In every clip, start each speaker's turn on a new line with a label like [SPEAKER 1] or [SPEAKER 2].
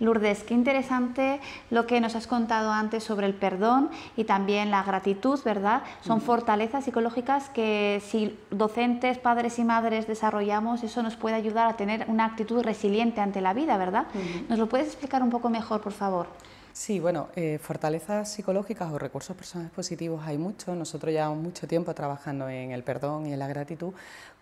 [SPEAKER 1] Lourdes, qué interesante lo que nos has contado antes sobre el perdón y también la gratitud, ¿verdad? Son fortalezas psicológicas que si docentes, padres y madres desarrollamos, eso nos puede ayudar a tener una actitud resiliente ante la vida, ¿verdad? ¿Nos lo puedes explicar un poco mejor, por favor?
[SPEAKER 2] Sí, bueno, eh, fortalezas psicológicas o recursos personales positivos hay muchos. Nosotros llevamos mucho tiempo trabajando en el perdón y en la gratitud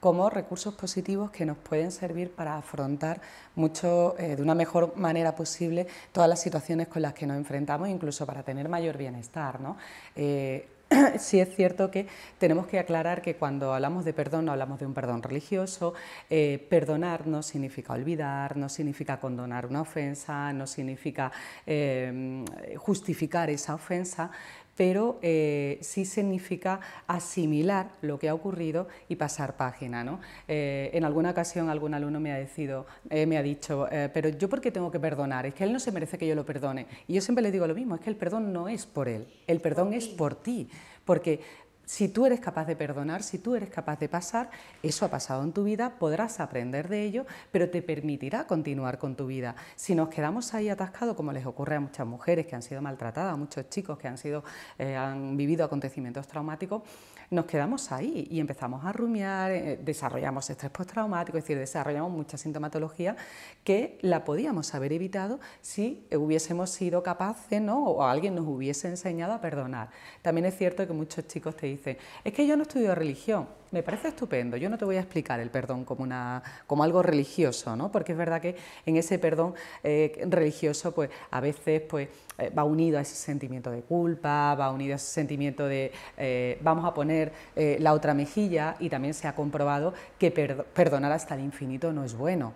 [SPEAKER 2] como recursos positivos que nos pueden servir para afrontar mucho, eh, de una mejor manera posible todas las situaciones con las que nos enfrentamos, incluso para tener mayor bienestar. ¿no? Eh, sí es cierto que tenemos que aclarar que cuando hablamos de perdón no hablamos de un perdón religioso, eh, perdonar no significa olvidar, no significa condonar una ofensa, no significa eh, justificar esa ofensa, pero eh, sí significa asimilar lo que ha ocurrido y pasar página. ¿no? Eh, en alguna ocasión algún alumno me ha, eh, me ha dicho, pero yo por qué tengo que perdonar, es que él no se merece que yo lo perdone. Y yo siempre le digo lo mismo, es que el perdón no es por él, el perdón es por ti, porque si tú eres capaz de perdonar, si tú eres capaz de pasar, eso ha pasado en tu vida, podrás aprender de ello, pero te permitirá continuar con tu vida. Si nos quedamos ahí atascados, como les ocurre a muchas mujeres que han sido maltratadas, a muchos chicos que han, sido, eh, han vivido acontecimientos traumáticos, nos quedamos ahí y empezamos a rumiar, eh, desarrollamos estrés postraumático, es decir, desarrollamos mucha sintomatología que la podíamos haber evitado si hubiésemos sido capaces, ¿no? O alguien nos hubiese enseñado a perdonar. También es cierto que muchos chicos te dicen, dice, es que yo no estudio religión. Me parece estupendo, yo no te voy a explicar el perdón como, una, como algo religioso, ¿no? porque es verdad que en ese perdón eh, religioso pues, a veces pues, eh, va unido a ese sentimiento de culpa, va unido a ese sentimiento de eh, vamos a poner la otra mejilla y también se ha comprobado que perdonar hasta el infinito no es bueno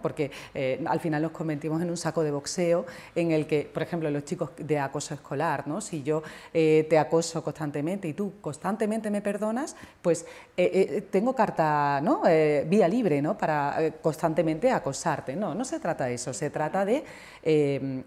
[SPEAKER 2] porque eh, al final nos convertimos en un saco de boxeo en el que, por ejemplo, los chicos de acoso escolar, ¿no? si yo eh, te acoso constantemente y tú constantemente me perdonas, pues eh, tengo carta, vía libre ¿no? para constantemente acosarte. No, no se trata de eso, se trata de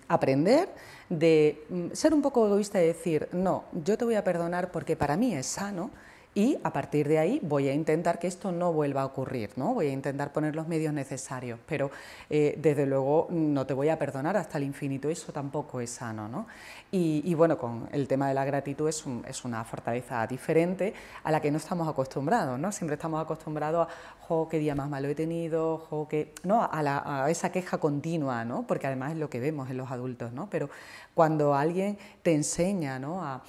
[SPEAKER 2] aprender de mm, ser un poco egoísta y decir, no, yo te voy a perdonar porque para mí es sano y a partir de ahí voy a intentar que esto no vuelva a ocurrir, ¿no? voy a intentar poner los medios necesarios, pero eh, desde luego no te voy a perdonar hasta el infinito, eso tampoco es sano. ¿no? Y, bueno, con el tema de la gratitud es, una fortaleza diferente a la que no estamos acostumbrados, ¿no? siempre estamos acostumbrados a, qué día más malo he tenido, No, a, esa queja continua, ¿no? porque además es lo que vemos en los adultos, ¿no? pero cuando alguien te enseña a,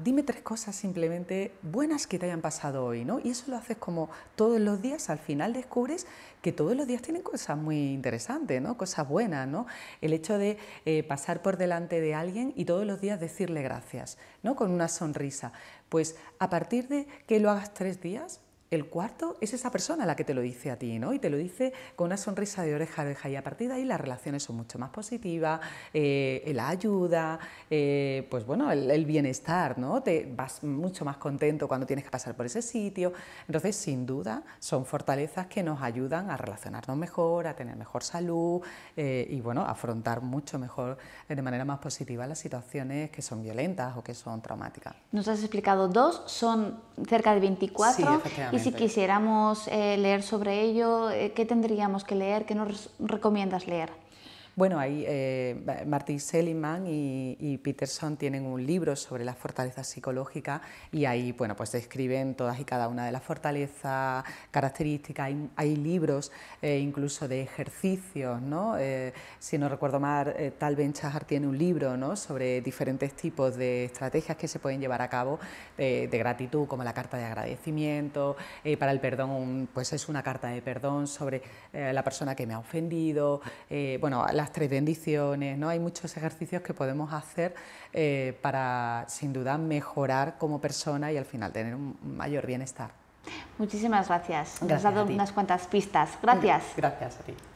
[SPEAKER 2] dime tres cosas simplemente buenas que te hayan pasado hoy, ¿no? Y eso lo haces como todos los días, al final descubres que todos los días tienen cosas muy interesantes, ¿no? Cosas buenas, ¿no? El hecho de eh, pasar por delante de alguien y todos los días decirle gracias, ¿no? Con una sonrisa. Pues a partir de que lo hagas tres días, el cuarto es esa persona la que te lo dice a ti, ¿no? Y te lo dice con una sonrisa de oreja a oreja y a partir de ahí las relaciones son mucho más positivas, eh, la ayuda, eh, pues bueno, el, bienestar, ¿no? Te vas mucho más contento cuando tienes que pasar por ese sitio. Entonces, sin duda, son fortalezas que nos ayudan a relacionarnos mejor, a tener mejor salud eh, y bueno, afrontar mucho mejor, de manera más positiva, las situaciones que son violentas o que son traumáticas.
[SPEAKER 1] Nos has explicado dos, son cerca de 24. Y si quisiéramos eh, leer sobre ello, eh, ¿qué tendríamos que leer? ¿Qué nos recomiendas leer?
[SPEAKER 2] Bueno, ahí eh, Martin Seligman y, Peterson tienen un libro sobre la fortaleza psicológica y ahí bueno, pues describen todas y cada una de las fortalezas, características, hay, libros eh, incluso de ejercicios, ¿no? Eh, si no recuerdo mal, eh, Tal Ben Chahar tiene un libro sobre diferentes tipos de estrategias que se pueden llevar a cabo de, gratitud, como la carta de agradecimiento, para el perdón, pues es una carta de perdón sobre la persona que me ha ofendido, bueno, las tres bendiciones, ¿no? Hay muchos ejercicios que podemos hacer eh, para, sin duda, mejorar como persona y al final tener un mayor bienestar.
[SPEAKER 1] Muchísimas gracias. gracias Nos has dado unas cuantas pistas. Gracias. Gracias a ti.